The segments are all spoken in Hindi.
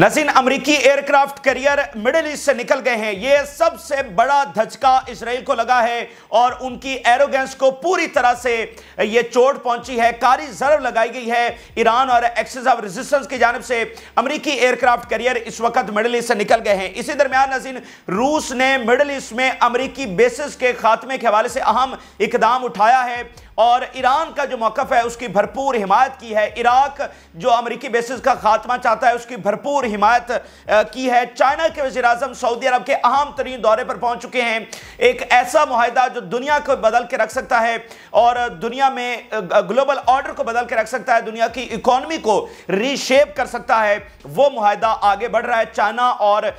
नसीन अमरीकी एयरक्राफ्ट करियर मिडिल ईस्ट से निकल गए हैं यह सबसे बड़ा धचका इसराइल को लगा है और उनकी एरोगेंस को पूरी तरह से यह चोट पहुंची है कारी जरब लगाई गई है ईरान और एक्सेस ऑफ रेजिस्टेंस की जानब से अमरीकी एयरक्राफ्ट करियर इस वक्त मिडिल ईस्ट से निकल गए हैं इसी दरमियान नसीन रूस ने मिडिल ईस्ट में अमरीकी बेसिस के खात्मे के हवाले से अहम इकदाम उठाया है और ईरान का जो मौकफ है उसकी भरपूर हिमायत की है इराक जो अमरीकी बेसिस का खात्मा चाहता है उसकी भरपूर हिमायत की है चाइना के वजी अजम सऊदी अरब के अहम तरीन दौरे पर पहुंच चुके हैं एक ऐसा माहिदा जो दुनिया को बदल के रख सकता है और दुनिया में ग्लोबल ऑर्डर को बदल के रख सकता है दुनिया की इकोनमी को रीशेप कर सकता है वो माहिदा आगे बढ़ रहा है चाइना और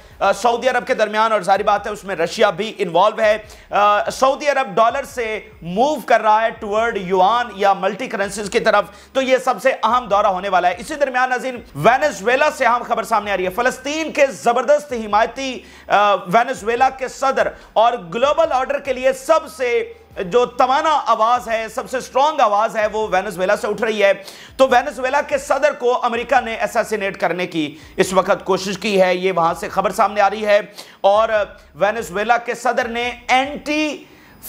सऊदी अरब के दरमियान और जारी बात है उसमें रशिया भी इन्वॉल्व है सऊदी अरब डॉलर से मूव कर रहा है टूवर्ड वर्ल्ड युआन या मल्टी करेंसी की तरफ तो यह सबसे अहम दौरा होने वाला है इसी दरमियान नजीन वेनेजुएला से अहम खबर सामने आ रही है फलस्तीन के जबरदस्त हिमायती वेनेजुएला के सदर और ग्लोबल ऑर्डर के लिए सबसे जो तमाना आवाज है सबसे स्ट्रांग आवाज है वो वेनेजुएला से उठ रही है तो वेनेजुएला के सदर को अमेरिका ने एसासिनेट करने की इस वक्त कोशिश की है ये वहां से खबर सामने आ रही है और वेनेजुएला के सदर ने एंटी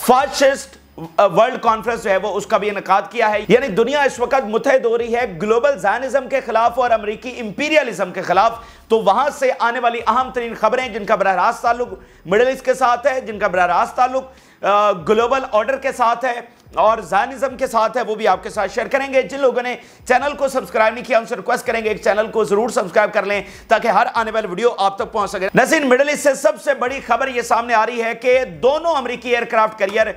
फाशिस्ट वर्ल्ड कॉन्फ्रेंस जो है वो उसका भी इनका किया है यानी दुनिया इस वक्त मुतहद हो रही है ग्लोबल जैनिज्म के खिलाफ और अमरीकी इंपीरियलिज्म के खिलाफ तो वहां से आने वाली अहम तरीन खबरें जिनका बरह रास्त ताल्लुक मिडल ईस्ट के साथ है जिनका बरह रास्त ताल्लुक ग्लोबल ऑर्डर के साथ है और जानिज्म के साथ है वो भी आपके साथ शेयर करेंगे जिन लोगों ने चैनल को सब्सक्राइब नहीं किया उनसे रिक्वेस्ट करेंगे एक चैनल को जरूर सब्सक्राइब कर लें ताकि हर आने वाले वीडियो आप तक पहुंच सके नसीन मिडल ईस्ट से सबसे बड़ी खबर ये सामने आ रही है कि दोनों अमरीकी एयरक्राफ्ट करियर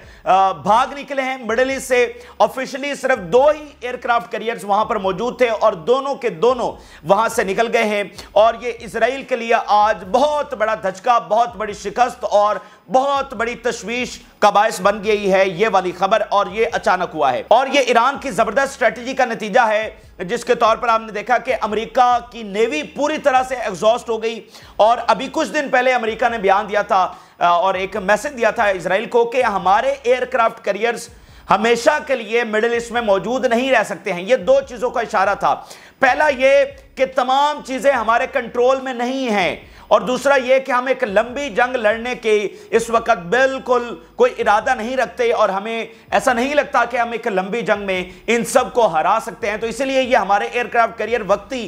भाग निकले हैं मिडल ईस्ट से ऑफिशियली सिर्फ दो ही एयरक्राफ्ट करियर वहां पर मौजूद थे और दोनों के दोनों वहां से निकल गए हैं और ये इसराइल के लिए आज बहुत बड़ा धचका बहुत बड़ी शिकस्त और बहुत बड़ी तश्वीश का बायस बन गई है ये वाली खबर और ये अचानक हुआ है और ये ईरान की जबरदस्त स्ट्रेटेजी का नतीजा है जिसके तौर पर आपने देखा कि अमेरिका की नेवी पूरी तरह से एग्जॉस्ट हो गई और अभी कुछ दिन पहले अमेरिका ने बयान दिया था और एक मैसेज दिया था इसराइल को कि हमारे एयरक्राफ्ट करियर्स हमेशा के लिए मिडिल ईस्ट में मौजूद नहीं रह सकते हैं ये दो चीज़ों का इशारा था पहला ये कि तमाम चीज़ें हमारे कंट्रोल में नहीं हैं और दूसरा ये कि हम एक लंबी जंग लड़ने के इस वक्त बिल्कुल कोई इरादा नहीं रखते और हमें ऐसा नहीं लगता कि हम एक लंबी जंग में इन सब को हरा सकते हैं तो इसलिए ये हमारे एयरक्राफ्ट करियर वक्ती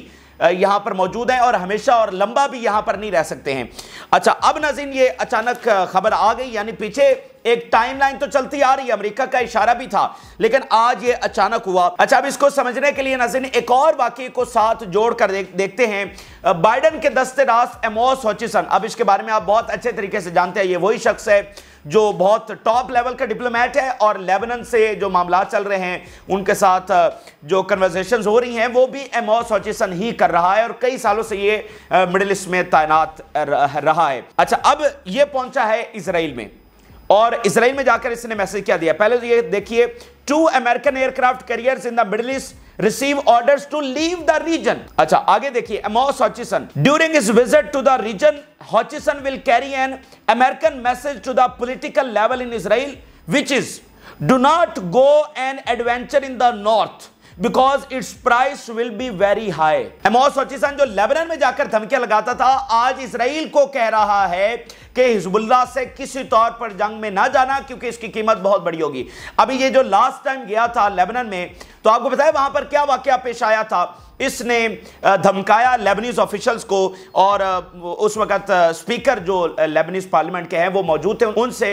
यहाँ पर मौजूद हैं और हमेशा और लंबा भी यहाँ पर नहीं रह सकते हैं अच्छा अब नजीन ये अचानक खबर आ गई यानी पीछे एक टाइमलाइन तो चलती आ रही है अमेरिका का इशारा भी था लेकिन आज ये अचानक हुआ अच्छा अब इसको समझने के लिए नजर एक और वाक्य को साथ जोड़कर देख, देखते हैं बाइडन के दस्ते रास एमोस होचिसन अब इसके बारे में आप बहुत अच्छे तरीके से जानते हैं ये वही शख्स है जो बहुत टॉप लेवल का डिप्लोमेट है और लेबनन से जो मामला चल रहे हैं उनके साथ जो कन्वर्जेशन हो रही हैं वो भी एमोस हॉचिसन ही कर रहा है और कई सालों से ये मिडिल ईस्ट में तैनात रहा है अच्छा अब ये पहुंचा है इसराइल में और इसराइल में जाकर इसने मैसेज क्या दिया पहले तो ये देखिए two American aircraft carrier in the Middle East receive order to leave the region अच्छा आगे देखिए Amos Hochstein during his visit to the region Hochstein will carry an American message to the political level in Israel which is do not go an adventure in the north because its price will be very high Amos Hochstein जो लेबनन में जाकर धमकियां लगाता था आज इसराइल को कह रहा है कि हिजबुल्ला से किसी तौर पर जंग में ना जाना क्योंकि इसकी कीमत बहुत बड़ी होगी अभी ये जो लास्ट टाइम गया था लेबनन में तो आपको बताया वहां पर क्या वाक्य पेश आया था इसने धमकाया लेबनीज ऑफिशल्स को और उस वक्त स्पीकर जो लेबनीज पार्लियामेंट के हैं वो मौजूद थे उनसे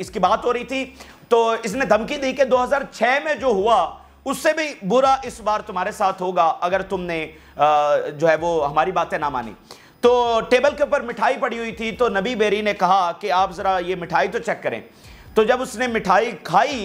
इसकी बात हो रही थी तो इसने धमकी दी कि 2006 में जो हुआ उससे भी बुरा इस बार तुम्हारे साथ होगा अगर तुमने जो है वो हमारी बातें ना मानी तो टेबल के ऊपर मिठाई पड़ी हुई थी तो नबी बेरी ने कहा कि आप ज़रा ये मिठाई तो चेक करें तो जब उसने मिठाई खाई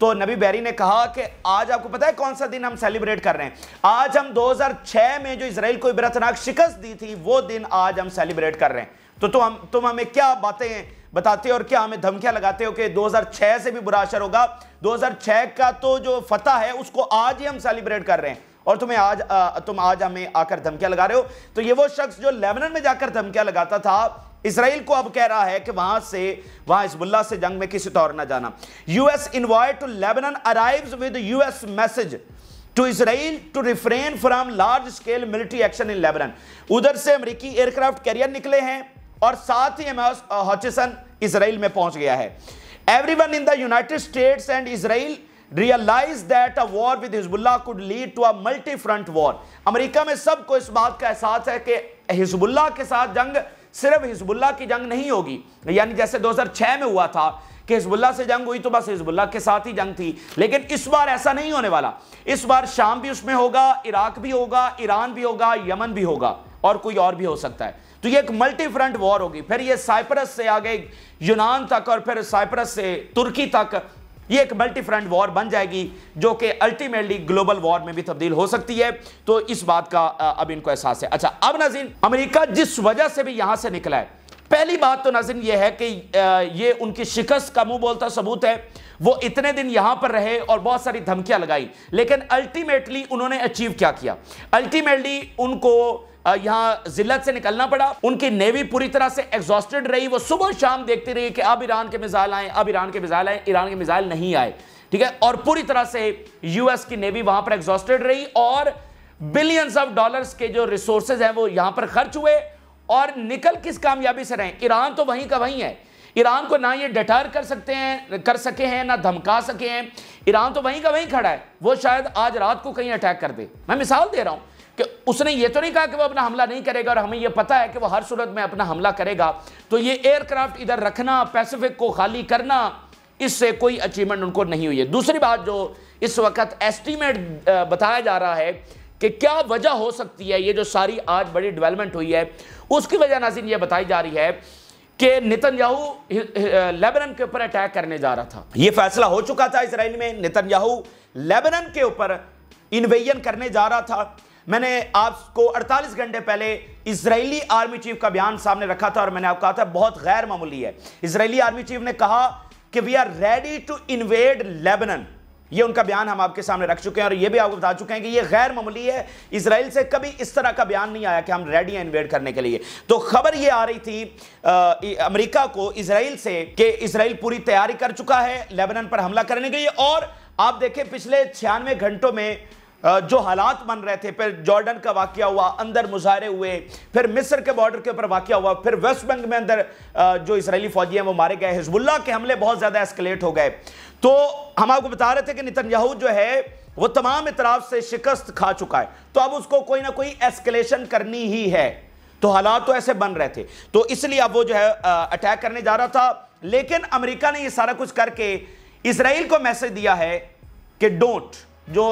तो नबी बैरी ने कहा कि आज आपको पता है कौन सा दिन हम सेलिब्रेट कर रहे हैं आज हम 2006 में जो इसराइल को इबरतनाक शिकस्त दी थी वो दिन आज हम सेलिब्रेट कर रहे हैं तो तुम हम तुम हमें क्या बातें बताते हो और क्या हमें धमकियां लगाते हो कि 2006 से भी बुरा असर होगा 2006 का तो जो फतह है उसको आज ही हम सेलिब्रेट कर रहे हैं और तुम्हें आज आ, तुम आज हमें आकर धमकियां लगा रहे हो तो ये वो शख्स जो लेबनन में जाकर धमकियां लगाता था इसराइल को अब कह रहा है कि वहां से वहां हिजबुल्ला से जंग में किसी तौर तो ना जाना US invite to Lebanon arrive with US message to Israel to refrain from large scale military action in Lebanon उधर से अमरीकी एयरक्राफ्ट कैरियर निकले हैं और साथ ही एमएस हॉचिसन इसराइल में पहुंच गया है everyone in the United States and Israel realise that a war with Hezbollah could lead to a multi front war अमरीका में सबको इस बात का एहसास है कि हिजबुल्ला के साथ जंग सिर्फ हिजबुल्ला की जंग नहीं होगी यानी जैसे 2006 में हुआ था कि हिजबुल्ला से जंग हुई तो बस हिजबुल्ला के साथ ही जंग थी लेकिन इस बार ऐसा नहीं होने वाला इस बार शाम भी उसमें होगा इराक भी होगा ईरान भी होगा यमन भी होगा और कोई और भी हो सकता है तो ये एक मल्टी फ्रंट वॉर होगी फिर ये साइप्रस से आगे यूनान तक और फिर साइप्रस से तुर्की तक ये एक मल्टी फ्रंट वॉर बन जाएगी जो कि अल्टीमेटली ग्लोबल वॉर में भी तब्दील हो सकती है तो इस बात का अब इनको एहसास है अच्छा अब नजीन अमेरिका जिस वजह से भी यहां से निकला है पहली बात तो नाजिन ये है कि ये उनकी शिकस्त का मुंह बोलता सबूत है वो इतने दिन यहां पर रहे और बहुत सारी धमकियां लगाई लेकिन अल्टीमेटली उन्होंने अचीव क्या किया अल्टीमेटली उनको यहां जिल्लत से निकलना पड़ा उनकी नेवी पूरी तरह से एग्जॉस्टेड रही वो सुबह शाम देखती रही कि अब ईरान के मिजाइल आए अब ईरान के मिजाइल आए ईरान के मिसाइल नहीं आए ठीक है और पूरी तरह से यूएस की नेवी वहां पर एग्जॉस्टेड रही और बिलियंस ऑफ डॉलर्स के जो रिसोर्सेज हैं वो यहां पर खर्च हुए और निकल किस कामयाबी से रहे ईरान तो वहीं का वहीं है ईरान को ना ये डटार कर सकते हैं कर सके हैं ना धमका सके हैं ईरान तो वहीं का वहीं खड़ा है वो शायद आज रात को कहीं अटैक कर दे मैं मिसाल दे रहा हूँ कि उसने ये तो नहीं कहा कि वो अपना हमला नहीं करेगा और हमें ये पता है कि वो हर सूरत में अपना हमला करेगा तो ये एयरक्राफ्ट इधर रखना पैसिफिक को खाली करना इससे कोई अचीवमेंट उनको नहीं हुई है दूसरी बात जो इस वक्त एस्टीमेट बताया जा रहा है कि क्या वजह हो सकती है ये जो सारी आज बड़ी डेवलपमेंट हुई है उसकी वजह नाजिन ये बताई जा रही है कि नितनयाहू लेबनन के ऊपर अटैक करने जा रहा था यह फैसला हो चुका था इसराइल में नितनयाहू लेबनन के ऊपर इन्वेजन करने जा रहा था मैंने आपको 48 घंटे पहले इसराइली आर्मी चीफ का बयान सामने रखा था और मैंने आपको कहा था बहुत गैर मामूली है इसराइली आर्मी चीफ ने कहा कि we are ready to invade Lebanon ये उनका बयान हम आपके सामने रख चुके हैं और ये भी आपको बता चुके हैं कि ये गैर मामूली है इसराइल से कभी इस तरह का बयान नहीं आया कि हम रेडी हैं इन्वेड करने के लिए तो खबर ये आ रही थी आ, अमेरिका को इसराइल से कि इसराइल पूरी तैयारी कर चुका है लेबनन पर हमला करने के लिए और आप देखें पिछले छियानवे घंटों में जो हालात बन रहे थे फिर जॉर्डन का वाक्य हुआ अंदर मुजाहरे हुए फिर मिस्र के बॉर्डर के ऊपर वाक्य हुआ फिर वेस्ट बैंक में अंदर जो इसराइली फौजी हैं वो मारे गए हिजबुल्ला के हमले बहुत ज़्यादा एस्केलेट हो गए तो हम आपको बता रहे थे कि नितनयाहू जो है वो तमाम इतराफ से शिकस्त खा चुका है तो अब उसको कोई ना कोई एस्केलेशन करनी ही है तो हालात तो ऐसे बन रहे थे तो इसलिए अब वो जो है अटैक करने जा रहा था लेकिन अमेरिका ने ये सारा कुछ करके इसराइल को मैसेज दिया है कि डोंट जो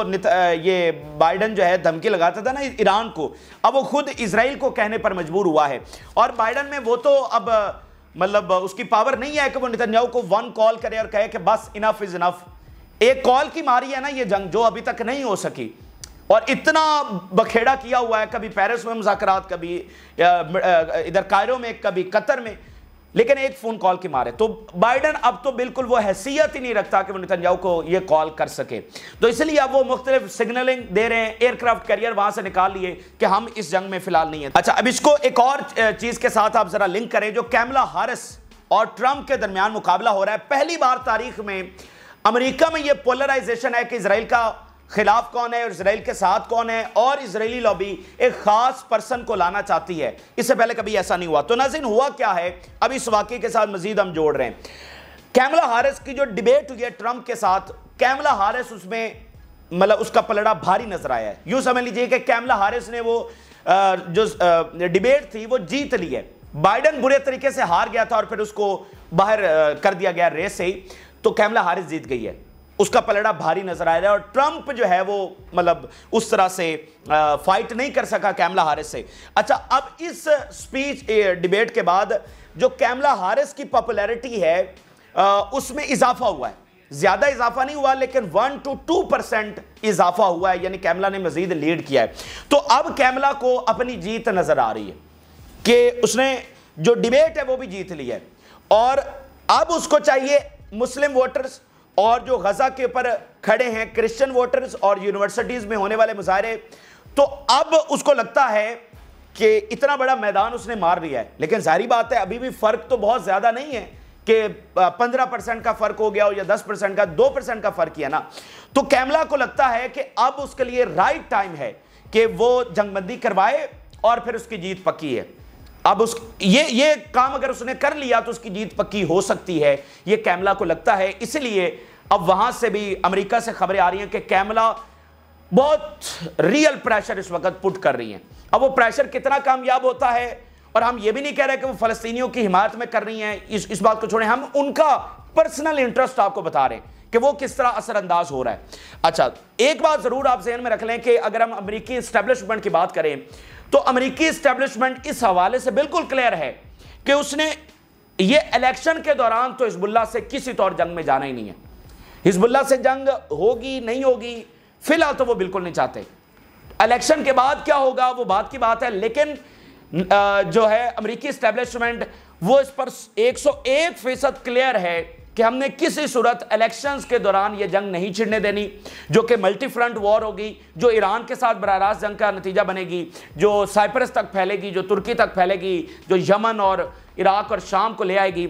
ये बाइडन जो है धमकी लगाता था ना ईरान को अब वो खुद इसराइल को कहने पर मजबूर हुआ है और बाइडन में वो तो अब मतलब उसकी पावर नहीं है कि वो नितन्याहू को वन कॉल करे और कहे कि बस इनफ इज इनफ एक कॉल की मारी है ना ये जंग जो अभी तक नहीं हो सकी और इतना बखेड़ा किया हुआ है कभी पेरिस में मुजाकर कभी इधर कायरों में कभी कतर में लेकिन एक फोन कॉल के मारे तो बाइडन अब तो बिल्कुल वो हैसियत ही नहीं रखता कि वो नितनजाऊ को ये कॉल कर सके तो इसलिए अब वो मुख्तलिफ सिग्नलिंग दे रहे हैं एयरक्राफ्ट कैरियर वहां से निकाल लिए कि हम इस जंग में फिलहाल नहीं है अच्छा अब इसको एक और चीज के साथ आप जरा लिंक करें जो कैमला हारिस और ट्रंप के दरमियान मुकाबला हो रहा है पहली बार तारीख में अमरीका में यह पोलराइजेशन है कि इसराइल का खिलाफ कौन है और इसराइल के साथ कौन है और इसराइली लॉबी एक खास पर्सन को लाना चाहती है इससे पहले कभी ऐसा नहीं हुआ तो नाजिन हुआ क्या है अब इस वाक्य के साथ मजीद हम जोड़ रहे हैं कैमला हारिस की जो डिबेट हुई है ट्रंप के साथ कैमला हारिस उसमें मतलब उसका पलड़ा भारी नजर आया है यूं समझ लीजिए कि कैमला हारिस ने वो जो डिबेट थी वो जीत ली है बाइडन बुरे तरीके से हार गया था और फिर उसको बाहर कर दिया गया रेस से ही तो कैमला हारिस जीत गई है उसका पलड़ा भारी नजर आया और ट्रंप जो है वो मतलब उस तरह से आ, फाइट नहीं कर सका कैमला हारिस से अच्छा अब इस स्पीच डिबेट के बाद जो कैमला हारिस की पॉपुलैरिटी है आ, उसमें इजाफा हुआ है ज्यादा इजाफा नहीं हुआ लेकिन वन टू टू परसेंट इजाफा हुआ है यानी कैमला ने मजीद लीड किया है तो अब कैमला को अपनी जीत नजर आ रही है कि उसने जो डिबेट है वो भी जीत ली है और अब उसको चाहिए मुस्लिम वोटर्स और जो गजा के ऊपर खड़े हैं क्रिश्चियन वोटर्स और यूनिवर्सिटीज में होने वाले मुजाहरे तो अब उसको लगता है कि इतना बड़ा मैदान उसने मार लिया है लेकिन जारी बात है अभी भी फर्क तो बहुत ज्यादा नहीं है कि 15 परसेंट का फर्क हो गया हो या 10 परसेंट का 2 परसेंट का फर्क किया ना तो कैमला को लगता है कि अब उसके लिए राइट टाइम है कि वो जंगबंदी करवाए और फिर उसकी जीत पक्की है अब उस ये ये काम अगर उसने कर लिया तो उसकी जीत पक्की हो सकती है ये कैमला को लगता है इसलिए अब वहां से भी अमेरिका से खबरें आ रही हैं कि कैमला बहुत रियल प्रेशर इस वक्त पुट कर रही हैं अब वो प्रेशर कितना कामयाब होता है और हम ये भी नहीं कह रहे कि वो फलस्तीनियों की हिमायत में कर रही हैं इस इस बात को छोड़ें हम उनका पर्सनल इंटरेस्ट आपको बता रहे हैं कि वो किस तरह असरअंदाज हो रहा है अच्छा एक बात जरूर आप जहन में रख लें कि अगर हम अमरीकी स्टैब्लिशमेंट की बात करें तो अमेरिकी स्टैब्लिशमेंट इस हवाले से बिल्कुल क्लियर है कि उसने ये इलेक्शन के दौरान तो हिजबुल्ला से किसी तौर तो जंग में जाना ही नहीं है हिजबुल्ला से जंग होगी नहीं होगी फिलहाल तो वो बिल्कुल नहीं चाहते इलेक्शन के बाद क्या होगा वो बात की बात है लेकिन जो है अमेरिकी स्टैब्लिशमेंट वो इस पर 101 फीसद क्लियर है कि हमने किसी सूरत इलेक्शंस के दौरान ये जंग नहीं छिड़ने देनी जो कि मल्टी फ्रंट वॉर होगी जो ईरान के साथ बर रास्त जंग का नतीजा बनेगी जो साइप्रस तक फैलेगी जो तुर्की तक फैलेगी जो यमन और इराक और शाम को ले आएगी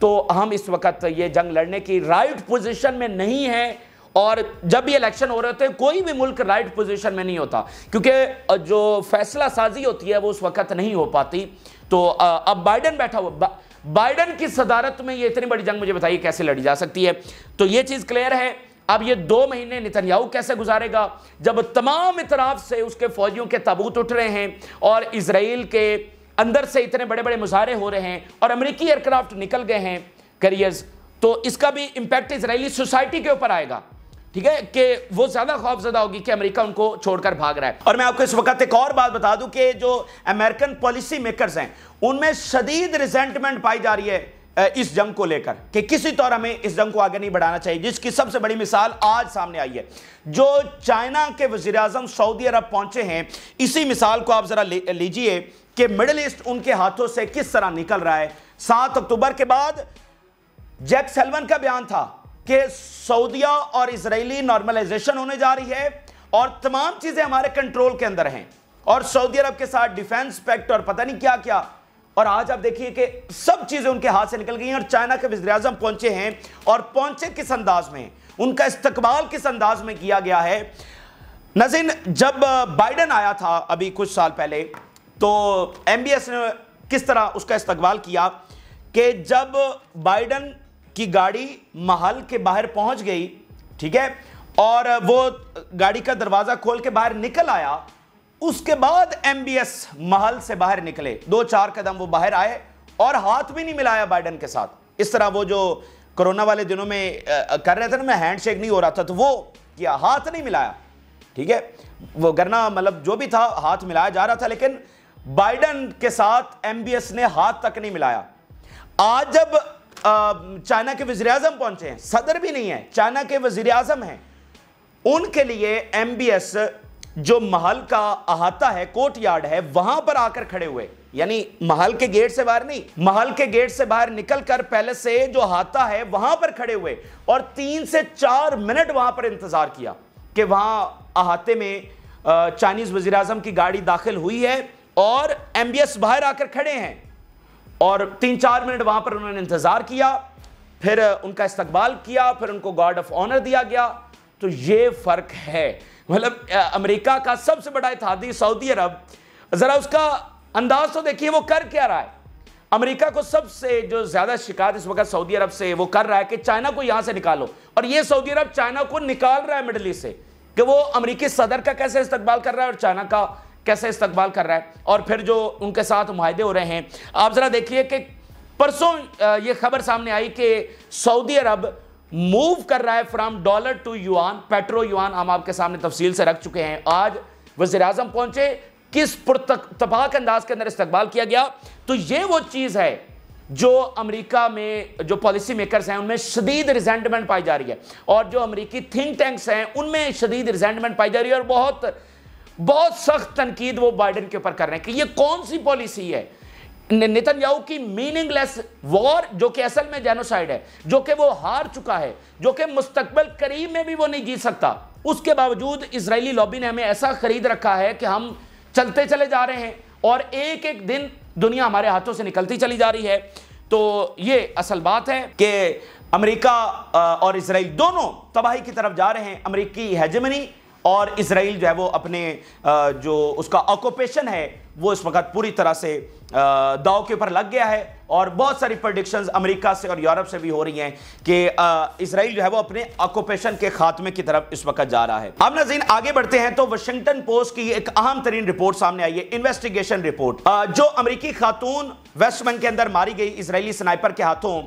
तो हम इस वक्त ये जंग लड़ने की राइट पोजिशन में नहीं हैं और जब ये इलेक्शन हो रहे होते हैं कोई भी मुल्क राइट पोजिशन में नहीं होता क्योंकि जो फैसला साजी होती है वो उस वक्त नहीं हो पाती तो अब बाइडन बैठा हुआ बाइडन की सदारत में ये इतनी बड़ी जंग मुझे बताइए कैसे लड़ी जा सकती है तो ये चीज़ क्लियर है अब ये दो महीने नितनयाऊ कैसे गुजारेगा जब तमाम इतराफ से उसके फौजियों के ताबूत उठ रहे हैं और इसराइल के अंदर से इतने बड़े बड़े मुजाहरे हो रहे हैं और अमरीकी एयरक्राफ्ट निकल गए हैं करियर्स तो इसका भी इंपैक्ट इसराइली सोसाइटी के ऊपर आएगा ठीक है कि वो ज़्यादा खौफजदा होगी कि अमेरिका उनको छोड़कर भाग रहा है और मैं आपको इस वक्त एक और बात बता दूं कि जो अमेरिकन पॉलिसी मेकर्स हैं उनमें शदीद रिजेंटमेंट पाई जा रही है इस जंग को लेकर कि किसी तौर हमें इस जंग को आगे नहीं बढ़ाना चाहिए जिसकी सबसे बड़ी मिसाल आज सामने आई है जो चाइना के वजीर अजम सऊदी अरब पहुंचे हैं इसी मिसाल को आप ज़रा लीजिए कि मिडल ईस्ट उनके हाथों से किस तरह निकल रहा है सात अक्टूबर के बाद जैक सेलवन का बयान था कि सऊदिया और इसराइली नॉर्मलाइजेशन होने जा रही है और तमाम चीज़ें हमारे कंट्रोल के अंदर हैं और सऊदी अरब के साथ डिफेंस पैक्ट और पता नहीं क्या क्या और आज आप देखिए कि सब चीज़ें उनके हाथ से निकल गई हैं और चाइना के वजर अजम पहुंचे हैं और पहुंचे किस अंदाज में उनका इस्तकबाल किस अंदाज में किया गया है नजीन जब बाइडन आया था अभी कुछ साल पहले तो एम ने किस तरह उसका इस्तकबाल किया कि जब बाइडन कि गाड़ी महल के बाहर पहुंच गई ठीक है और वो गाड़ी का दरवाजा खोल के बाहर निकल आया उसके बाद एमबीएस महल से बाहर निकले दो चार कदम वो बाहर आए और हाथ भी नहीं मिलाया बाइडन के साथ इस तरह वो जो कोरोना वाले दिनों में कर रहे थे ना मैं हैंडशेक नहीं हो रहा था तो वो किया हाथ नहीं मिलाया ठीक है वो करना मतलब जो भी था हाथ मिलाया जा रहा था लेकिन बाइडन के साथ एमबीएस ने हाथ तक नहीं मिलाया आज जब चाइना के वजीर अजम पहुंचे हैं सदर भी नहीं है चाइना के वजीर अजम हैं उनके लिए एम बी एस जो महल का अहाता है कोर्ट यार्ड है वहां पर आकर खड़े हुए यानी महल के गेट से बाहर नहीं महल के गेट से बाहर निकलकर पहले से जो अहाता है वहां पर खड़े हुए और तीन से चार मिनट वहां पर इंतजार किया कि वहां अहाते में चाइनीज वजीर की गाड़ी दाखिल हुई है और एमबीएस बाहर आकर खड़े हैं और तीन चार मिनट वहां पर उन्होंने इंतजार किया फिर उनका इस्तकबाल किया फिर उनको गार्ड ऑफ ऑनर दिया गया तो ये फ़र्क है मतलब अमेरिका का सबसे बड़ा इतिहादी सऊदी अरब ज़रा उसका अंदाज तो देखिए वो कर क्या रहा है अमेरिका को सबसे जो ज़्यादा शिकायत इस वक्त सऊदी अरब से वो कर रहा है कि चाइना को यहां से निकालो और ये सऊदी अरब चाइना को निकाल रहा है मिडल ईस्ट से कि वो अमरीकी सदर का कैसे इस्तेमाल कर रहा है और चाइना का कैसे इस्तकबाल कर रहा है और फिर जो उनके साथ माहदे हो रहे हैं आप ज़रा देखिए कि परसों ये खबर सामने आई कि सऊदी अरब मूव कर रहा है from dollar to yuan petro yuan हम आपके सामने तफसील से रख चुके हैं आज वजीर अजम पहुंचे किस तबाह अंदाज के अंदर इस्तकबाल किया गया तो ये वो चीज़ है जो अमेरिका में जो पॉलिसी मेकर्स हैं उनमें शदीद रिजेंटमेंट पाई जा रही है और जो अमेरिकी थिंक टैंक्स हैं उनमें शदीद रिजेंटमेंट पाई जा रही है और बहुत बहुत सख्त तनकीद वो बाइडन के ऊपर कर रहे हैं कि ये कौन सी पॉलिसी है नितनयाहू की मीनिंगलेस वॉर जो कि असल में जेनोसाइड है जो कि वो हार चुका है जो कि मुस्तकबल करीब में भी वो नहीं जीत सकता उसके बावजूद इसराइली लॉबी ने हमें ऐसा खरीद रखा है कि हम चलते चले जा रहे हैं और एक एक दिन दुनिया हमारे हाथों से निकलती चली जा रही है तो ये असल बात है कि अमेरिका और इसराइल दोनों तबाही की तरफ जा रहे हैं अमरीकी हैजमनी और इसराइल जो है वो अपने जो उसका ऑकोपेशन है वो इस वक्त पूरी तरह से दाव के ऊपर लग गया है और बहुत सारी प्रडिक्शंस अमेरिका से और यूरोप से भी हो रही हैं कि इसराइल जो है वो अपने ऑकोपेशन के खात्मे की तरफ इस वक्त जा रहा है अब नजीन आगे बढ़ते हैं तो वाशिंगटन पोस्ट की एक अहम तरीन रिपोर्ट सामने आई है इन्वेस्टिगेशन रिपोर्ट जो अमरीकी खातून वेस्ट बैंक के अंदर मारी गई इसराइली स्नाइपर के हाथों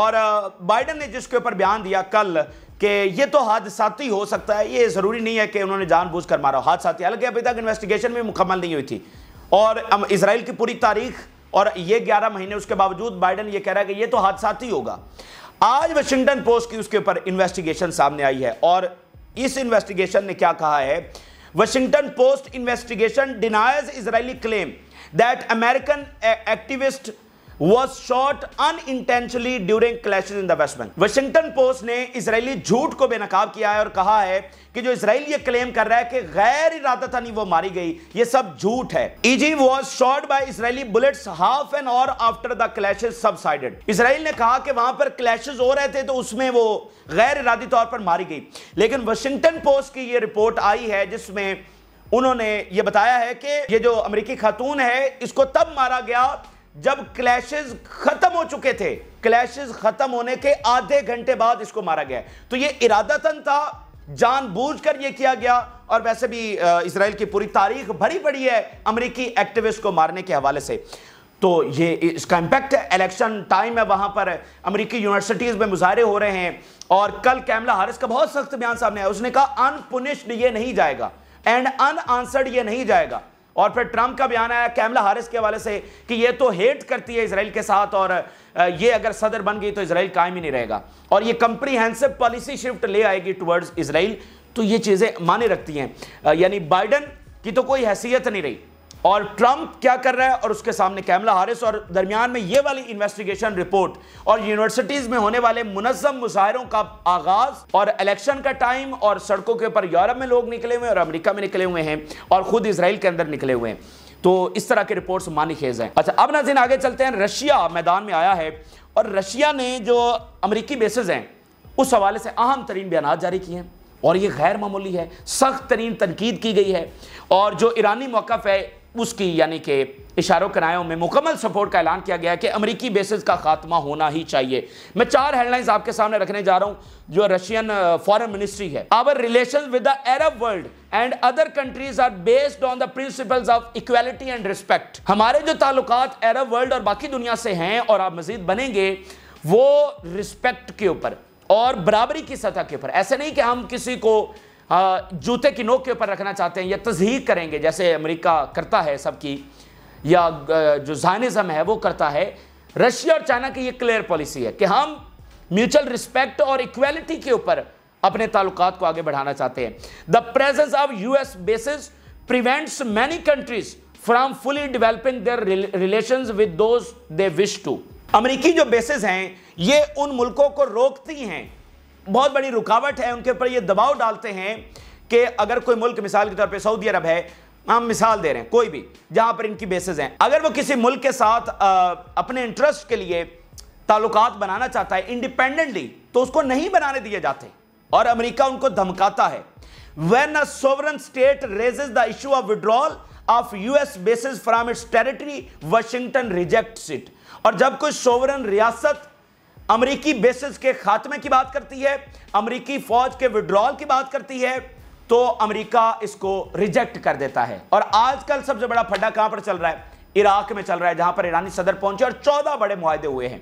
और बाइडन ने जिसके ऊपर बयान दिया कल कि ये तो हादसाती हो सकता है ये ज़रूरी नहीं है कि उन्होंने जानबूझकर मारा हादसाती हालांकि अभी तक इन्वेस्टिगेशन भी मुकम्मल नहीं हुई थी और इसराइल की पूरी तारीख और ये ग्यारह महीने उसके बावजूद बाइडन ये कह रहा है कि ये तो हादसाती होगा आज वाशिंगटन पोस्ट की उसके ऊपर इन्वेस्टिगेशन सामने आई है और इस इन्वेस्टिगेशन ने क्या कहा है Washington Post investigation denies Israeli claim that American activist was shot unintentionally during clashes in the West bank Washington Post ने इसराइली झूठ को बेनकाब किया है और कहा है कि जो इसराइल ये क्लेम कर रहा है कि गैर इरादा था नहीं वो मारी गई ये सब झूठ है Eygi was shot by Israeli bullets half an hour after the clash subsided Israel ने कहा कि वहां पर क्लैश हो रहे थे तो उसमें वो गैर इरादी तौर पर मारी गई लेकिन वाशिंगटन पोस्ट की ये रिपोर्ट आई है जिसमें उन्होंने ये बताया है कि ये जो अमेरिकी खातून है इसको तब मारा गया जब क्लैश खत्म हो चुके थे क्लैश खत्म होने के आधे घंटे बाद इसको मारा गया तो ये इरादातन था जानबूझकर यह किया गया और वैसे भी इसराइल की पूरी तारीख भरी पड़ी है अमरीकी एक्टिविस्ट को मारने के हवाले से तो ये इसका इंपैक्ट है इलेक्शन टाइम है वहां पर अमरीकी यूनिवर्सिटीज़ में मुजाहरे हो रहे हैं और कल कैमला हारिस का बहुत सख्त बयान सामने आया उसने कहा अनपुनिश्ड ये नहीं जाएगा एंड अनआंसर्ड ये नहीं जाएगा और फिर ट्रंप का बयान आया कैमला हारिस के हवाले से कि ये तो हेट करती है इसराइल के साथ और ये अगर सदर बन गई तो इसराइल कायम ही नहीं रहेगा और ये कंप्रीहेंसिव पॉलिसी शिफ्ट ले आएगी टुवर्ड्स इसराइल तो ये चीज़ें माने रखती हैं यानी बाइडन की तो कोई हैसियत नहीं रही और ट्रंप क्या कर रहा है और उसके सामने कैमला हारिस और दरमियान में ये वाली इन्वेस्टिगेशन रिपोर्ट और यूनिवर्सिटीज में होने वाले मुनजम मुजाहरों का आगाज और इलेक्शन का टाइम और सड़कों के ऊपर यूरोप में लोग निकले हुए हैं और अमेरिका में निकले हुए हैं और खुद इसराइल के अंदर निकले हुए हैं तो इस तरह के रिपोर्ट्स मानी खेज हैं अच्छा अब ना आगे चलते हैं रशिया मैदान में आया है और रशिया ने जो अमरीकी बेसिस हैं उस हवाले से अहम तरीन बयान जारी किए हैं और ये गैर मामूली है सख्त तरीन तनकीद की गई है और जो ईरानी मौकफ है उसकी यानी कि इशारों करायों में मुकम्मल सपोर्ट का ऐलान किया गया है कि अमरीकी बेसिस का खात्मा होना ही चाहिए मैं चार हेडलाइंस आपके सामने रखने जा रहा हूं जो रशियन फॉरेन मिनिस्ट्री है our relation with the Arab world and other countries are based on the principles of equality and respect हमारे जो ताल्लुक अरब वर्ल्ड और बाकी दुनिया से हैं और आप मजीद बनेंगे वो रिस्पेक्ट के ऊपर और बराबरी की सतह के ऊपर ऐसे नहीं कि हम किसी को जूते की नोक के ऊपर रखना चाहते हैं या तजहीर करेंगे जैसे अमेरिका करता है सबकी या जो जानिज़म है वो करता है रशिया और चाइना की ये क्लियर पॉलिसी है कि हम म्यूचुअल रिस्पेक्ट और इक्वलिटी के ऊपर अपने ताल्लुक को आगे बढ़ाना चाहते हैं the presence of US bases prevents many countries from fully developing their relation with those wish to अमरीकी जो बेसिस हैं ये उन मुल्कों को रोकती हैं बहुत बड़ी रुकावट है उनके ऊपर ये दबाव डालते हैं कि अगर कोई मुल्क मिसाल के तौर पर सऊदी अरब है हम मिसाल दे रहे हैं कोई भी जहां पर इनकी बेसिस हैं अगर वो किसी मुल्क के साथ आ, अपने इंटरेस्ट के लिए ताल्लुकात बनाना चाहता है इंडिपेंडेंटली तो उसको नहीं बनाने दिए जाते और अमेरिका उनको धमकाता है when a sovereign state raises the issue of withdrawal of US bases from its territory Washington rejects it और जब कोई सोवरन रियासत अमरीकी बेसिस के खात्मे की बात करती है अमरीकी फौज के विड्रॉल की बात करती है तो अमरीका इसको रिजेक्ट कर देता है और आजकल सबसे बड़ा फड्डा कहां पर चल रहा है इराक में चल रहा है जहां पर ईरानी सदर पहुंचे और चौदह बड़े माहदे हुए हैं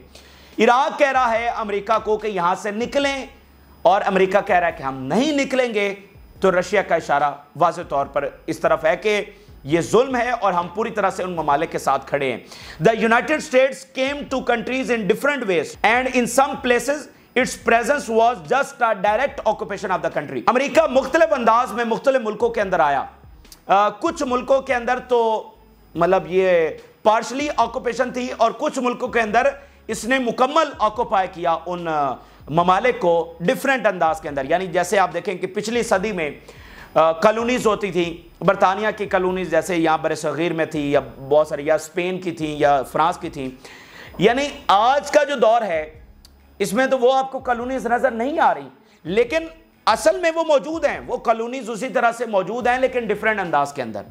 इराक कह रहा है अमरीका को कि यहां से निकलें और अमरीका कह रहा है कि हम नहीं निकलेंगे तो रशिया का इशारा वाज तौर पर इस तरफ है कि ये जुल्म है और हम पूरी तरह से उन ममालिक के साथ खड़े हैं the United States came to countries in different ways and in some places its presence was just a direct occupation of the country अमरीका मुख्तलिफ अंदाज में मुख्तलिफ मुल्कों के अंदर आया आ, कुछ मुल्कों के अंदर तो मतलब ये पार्शली ऑक्यूपेशन थी और कुछ मुल्कों के अंदर इसने मुकम्मल ऑक्यूपाई किया उन ममालिक को डिफरेंट अंदाज के अंदर यानी जैसे आप देखें कि पिछली सदी में कॉलोनीज़ होती थी बरतानिया की कॉलोनीज़ जैसे यहाँ बर सग़ीर में थी या बहुत सारी या स्पेन की थी या फ्रांस की थी यानी आज का जो दौर है इसमें तो वो आपको कॉलोनीज़ नज़र नहीं आ रही लेकिन असल में वो मौजूद हैं वो कॉलोनीज़ उसी तरह से मौजूद हैं लेकिन डिफरेंट अंदाज के अंदर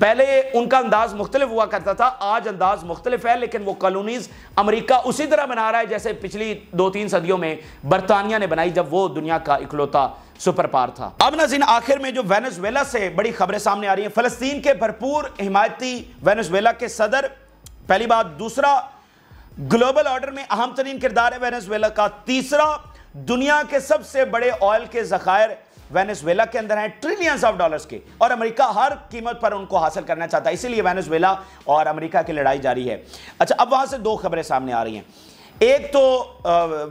पहले उनका अंदाज मुख्तलिफ हुआ करता था आज अंदाज मुख्तलिफ है लेकिन वो कॉलोनीज अमरीका उसी तरह बना रहा है जैसे पिछली दो तीन सदियों में बरतानिया ने बनाई जब वो दुनिया का इकलौता सुपर पार था अब नजीन आखिर में जो वेनेजुएला से बड़ी खबरें सामने आ रही हैं फलस्तीन के भरपूर हिमायती वेनेजुएला के सदर पहली बात दूसरा ग्लोबल ऑर्डर में अहम तरीन किरदार है वेनेजुएला का तीसरा दुनिया के सबसे बड़े ऑयल के जखायर वेनेजुएला के अंदर है ट्रिलियंस ऑफ डॉलर्स के और अमेरिका हर कीमत पर उनको हासिल करना चाहता है इसीलिए वेनेजुएला और अमेरिका की लड़ाई जारी है अच्छा अब वहां से दो खबरें सामने आ रही हैं एक तो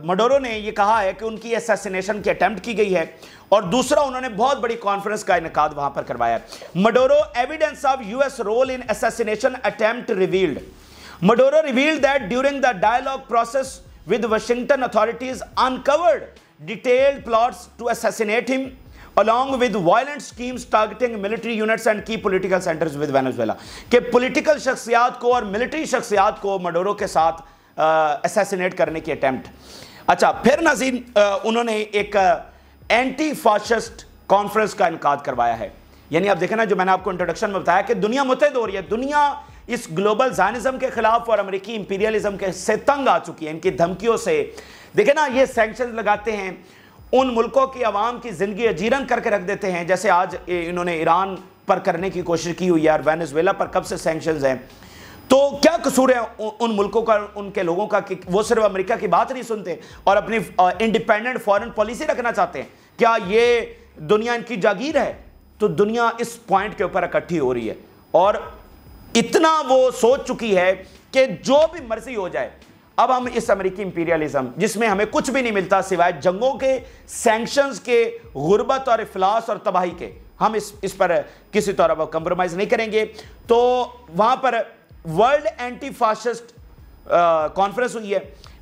मडोरो ने यह कहा है कि उनकी असैसिनेशन की अटैम्प्ट की गई है और दूसरा उन्होंने बहुत बड़ी कॉन्फ्रेंस का इनका वहां पर करवाया Maduro evidence of US role in assassination attempt revealed Maduro revealed that during the dialogue process with Washington authorities uncovered detailed plots to assassinate him along with violent schemes targeting military units and key political centres with Venezuela के पोलिटिकल शख्सियात को और मिलिट्री शख्सियात को मडोरो के साथ असैसिनेट करने की अटैम्प्ट अच्छा फिर नाजीन उन्होंने एक एंटी फाशिस्ट कॉन्फ्रेंस का इनका करवाया है यानी आप देखें ना जो मैंने आपको इंट्रोडक्शन में बताया कि दुनिया मुतहद हो रही है दुनिया इस ग्लोबल जानिज्म के खिलाफ और अमेरिकी इंपीरियलिज्म के से तंग आ चुकी है इनकी धमकियों से देखे ना ये सेंक्शन लगाते हैं उन मुल्कों की आवाम की ज़िंदगी अजीरन करके रख देते हैं जैसे आज इन्होंने ईरान पर करने की कोशिश की हुई है और वेनेजुएला पर कब से सेंक्शन हैं तो क्या कसूर है उन मुल्कों का उनके लोगों का कि वो सिर्फ अमेरिका की बात नहीं सुनते और अपनी इंडिपेंडेंट फॉरेन पॉलिसी रखना चाहते हैं क्या ये दुनिया इनकी जागीर है तो दुनिया इस पॉइंट के ऊपर इकट्ठी हो रही है और इतना वो सोच चुकी है कि जो भी मर्जी हो जाए अब हम इस अमेरिकी इंपीरियलिज्म जिसमें हमें कुछ भी नहीं मिलता सिवाय जंगों के सैंक्शंस के गुर्बत और इफलास और तबाही के हम इस इस पर किसी तौर पर कंप्रोमाइज़ नहीं करेंगे तो वहाँ पर वर्ल्ड एंटी फासिस्ट कॉन्फ्रेंस हुई है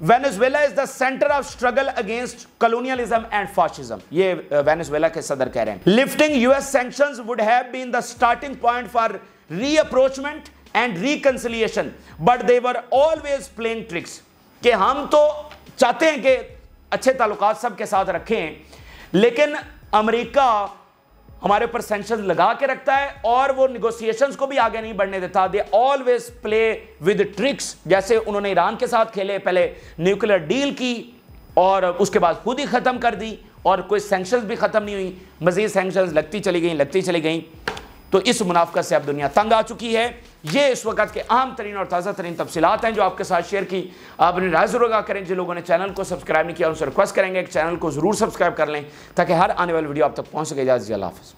Venezuela is the centre of struggle against colonialism and fascism ये वेनेजुएला के सदर कह रहे हैं lifting US sanctions would have been the starting point for rapprochement and reconciliation but they were always playing tricks के हम तो चाहते हैं कि अच्छे ताल्लुक सबके साथ रखें लेकिन अमेरिका हमारे ऊपर सेंशन लगा के रखता है और वो निगोसिएशन को भी आगे नहीं बढ़ने देता they always play with tricks जैसे उन्होंने ईरान के साथ खेले पहले न्यूक्लियर डील की और उसके बाद खुद ही ख़त्म कर दी और कोई सेंक्शन भी ख़त्म नहीं हुई मज़ीद सेंक्शन लगती चली गई लगती चली गई तो इस मुनाफा से अब दुनिया तंग आ चुकी है ये इस वक्त के आम तरीन और ताज़ा तरीन तफसीत हैं जो आपके साथ शेयर की आप आपने आगा करें जिन लोगों ने चैनल को सब्सक्राइब नहीं किया उनसे रिक्वेस्ट करेंगे कि चैनल को ज़रूर सब्सक्राइब कर लें ताकि हर आने वाली वीडियो आप तक पहुँच सके जी हाफ़